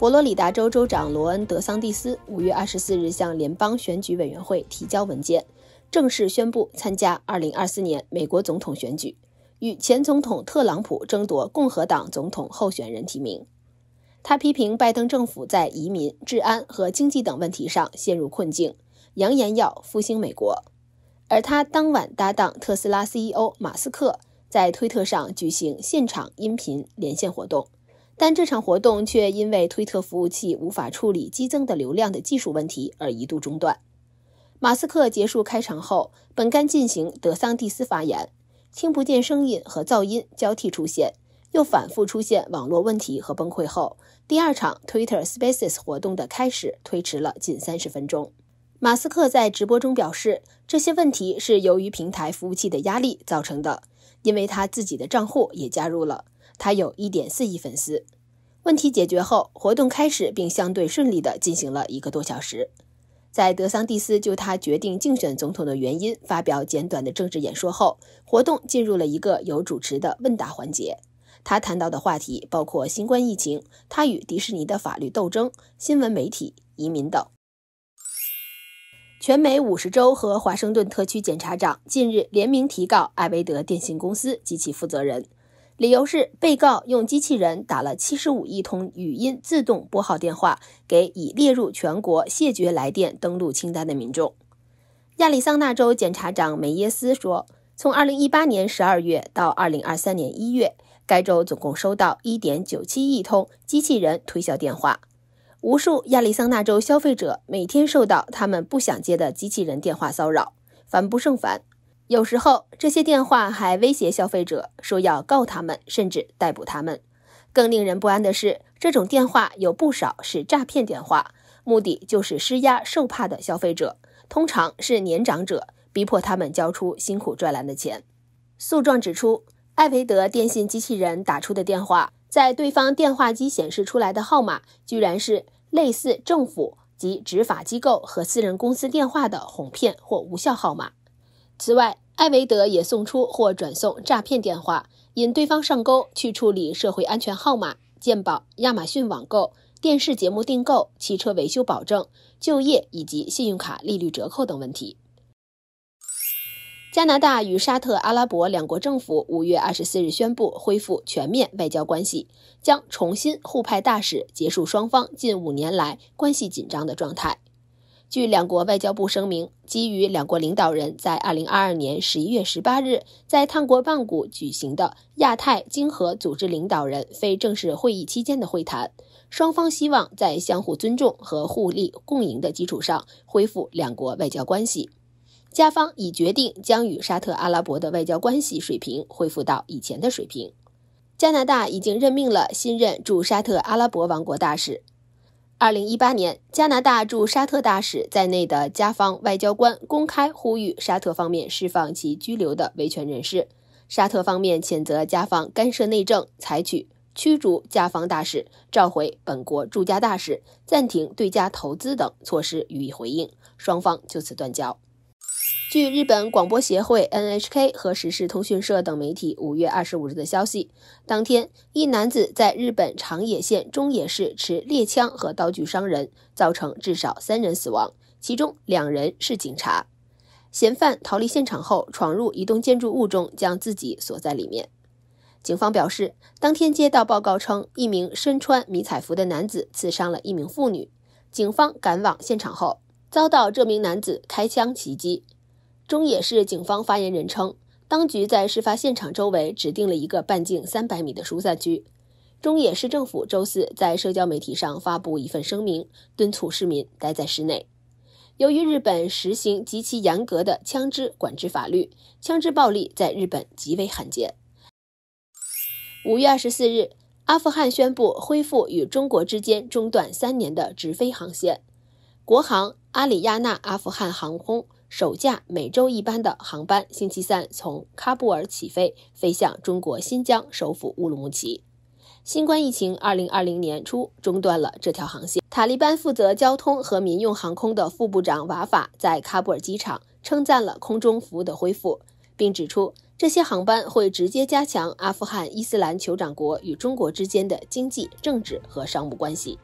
佛罗里达州州长罗恩·德桑蒂斯五月二十四日向联邦选举委员会提交文件，正式宣布参加二零二四年美国总统选举，与前总统特朗普争夺共和党总统候选人提名。他批评拜登政府在移民、治安和经济等问题上陷入困境，扬言要复兴美国。而他当晚搭档特斯拉 CEO 马斯克在推特上举行现场音频连线活动。但这场活动却因为推特服务器无法处理激增的流量的技术问题而一度中断。马斯克结束开场后，本该进行德桑蒂斯发言，听不见声音和噪音交替出现，又反复出现网络问题和崩溃后，第二场 Twitter Spaces 活动的开始推迟了近三十分钟。马斯克在直播中表示，这些问题是由于平台服务器的压力造成的，因为他自己的账户也加入了。他有1.4亿粉丝。问题解决后，活动开始并相对顺利地进行了一个多小时。在德桑蒂斯就他决定竞选总统的原因发表简短的政治演说后，活动进入了一个有主持的问答环节。他谈到的话题包括新冠疫情、他与迪士尼的法律斗争、新闻媒体、移民等。全美五十州和华盛顿特区检察长近日联名提告艾维德电信公司及其负责人。理由是，被告用机器人打了七十五亿通语音自动拨号电话，给已列入全国谢绝来电登录清单的民众。亚利桑那州检察长梅耶斯说，从二零一八年十二月到二零二三年一月，该州总共收到一点九七亿通机器人推销电话，无数亚利桑那州消费者每天受到他们不想接的机器人电话骚扰，烦不胜烦。有时候，这些电话还威胁消费者，说要告他们，甚至逮捕他们。更令人不安的是，这种电话有不少是诈骗电话，目的就是施压受怕的消费者，通常是年长者，逼迫他们交出辛苦赚来的钱。诉状指出，艾维德电信机器人打出的电话，在对方电话机显示出来的号码，居然是类似政府及执法机构和私人公司电话的哄骗或无效号码。此外，艾维德也送出或转送诈骗电话，引对方上钩去处理社会安全号码、鉴宝、亚马逊网购、电视节目订购、汽车维修保证、就业以及信用卡利率折扣等问题。加拿大与沙特阿拉伯两国政府五月二十四日宣布恢复全面外交关系，将重新互派大使，结束双方近五年来关系紧张的状态。据两国外交部声明，基于两国领导人在2022年11月18日在泰国曼谷举行的亚太经合组织领导人非正式会议期间的会谈，双方希望在相互尊重和互利共赢的基础上恢复两国外交关系。加方已决定将与沙特阿拉伯的外交关系水平恢复到以前的水平。加拿大已经任命了新任驻沙特阿拉伯王国大使。二零一八年，加拿大驻沙特大使在内的加方外交官公开呼吁沙特方面释放其拘留的维权人士。沙特方面谴责加方干涉内政，采取驱逐加方大使、召回本国驻加大使、暂停对加投资等措施予以回应。双方就此断交。据日本广播协会 （NHK） 和时事通讯社等媒体五月二十五日的消息，当天，一男子在日本长野县中野市持猎枪和刀具伤人，造成至少三人死亡，其中两人是警察。嫌犯逃离现场后，闯入一栋建筑物中，将自己锁在里面。警方表示，当天接到报告称，一名身穿迷彩服的男子刺伤了一名妇女。警方赶往现场后，遭到这名男子开枪袭击。中野市警方发言人称，当局在事发现场周围指定了一个半径三百米的疏散区。中野市政府周四在社交媒体上发布一份声明，敦促市民待在室内。由于日本实行极其严格的枪支管制法律，枪支暴力在日本极为罕见。五月二十四日，阿富汗宣布恢复与中国之间中断三年的直飞航线，国航、阿里亚纳阿富汗航空。首架每周一班的航班，星期三从喀布尔起飞，飞向中国新疆首府乌鲁木齐。新冠疫情二零二零年初中断了这条航线。塔利班负责交通和民用航空的副部长瓦法在喀布尔机场称赞了空中服务的恢复，并指出这些航班会直接加强阿富汗伊斯兰酋长国与中国之间的经济、政治和商务关系。